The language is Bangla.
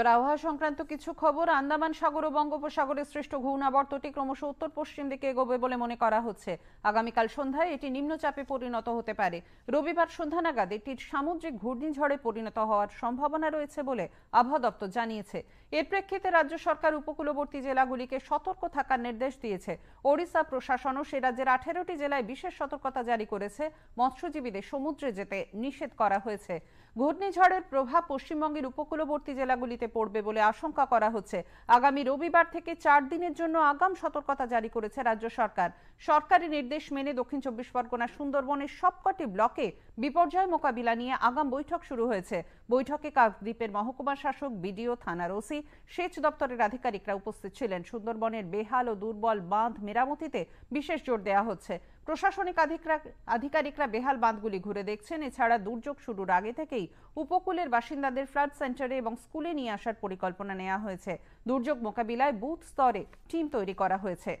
এবার আবহাওয়া সংক্রান্ত কিছু খবর আন্দামান সাগর ও বঙ্গোপসাগরে সৃষ্ট ঘূর্ণাবর্তটি ক্রমশ উত্তর পশ্চিম দিকে এগোবে বলে মনে করা হচ্ছে আগামীকাল সন্ধ্যায় এটি নিম্নচাপে পরিণত হতে পারে রবিবার সন্ধ্যা নাগাদ এটি সামুদ্রিক ঘূর্ণিঝড়ে পরিণত হওয়ার সম্ভাবনা রয়েছে বলে আবহাওয়া দপ্তর জানিয়েছে এর প্রেক্ষিতে রাজ্য সরকার উপকূলবর্তী জেলাগুলিকে সতর্ক থাকার নির্দেশ দিয়েছে ওড়িশা প্রশাসনও সে রাজ্যের আঠেরোটি জেলায় বিশেষ সতর্কতা জারি করেছে মৎস্যজীবীদের সমুদ্রে যেতে নিষেধ করা হয়েছে ঘূর্ণিঝড়ের প্রভাব পশ্চিমবঙ্গের উপকূলবর্তী জেলাগুলিতে পড়বে বলে আশঙ্কা করা হচ্ছে আগামী রবিবার থেকে চার দিনের জন্য আগাম সতর্কতা জারি করেছে রাজ্য সরকার সরকারি নির্দেশ মেনে দক্ষিণ চব্বিশ পরগনা সুন্দরবনের সবকটি ব্লকে বিপর্যয় মোকাবিলা নিয়ে আগাম বৈঠক শুরু হয়েছে বৈঠকে কাকদ্বীপের মহকুমা শাসক বিডিও থানার ওসি সেচ দপ্তরের আধিকারিকরা উপস্থিত ছিলেন সুন্দরবনের বেহাল ও দুর্বল বাঁধ মেরামতিতে বিশেষ জোর দেওয়া হচ্ছে প্রশাসনিক আধিকারিকরা বেহাল বাঁধগুলি ঘুরে দেখছেন এছাড়া দুর্যোগ শুরুর আগে থেকেই উপকূলের বাসিন্দাদের ফ্লাড সেন্টারে এবং স্কুলে নিয়ে আসার পরিকল্পনা নেওয়া হয়েছে দুর্যোগ মোকাবিলায় বুথ স্তরে টিম তৈরি করা হয়েছে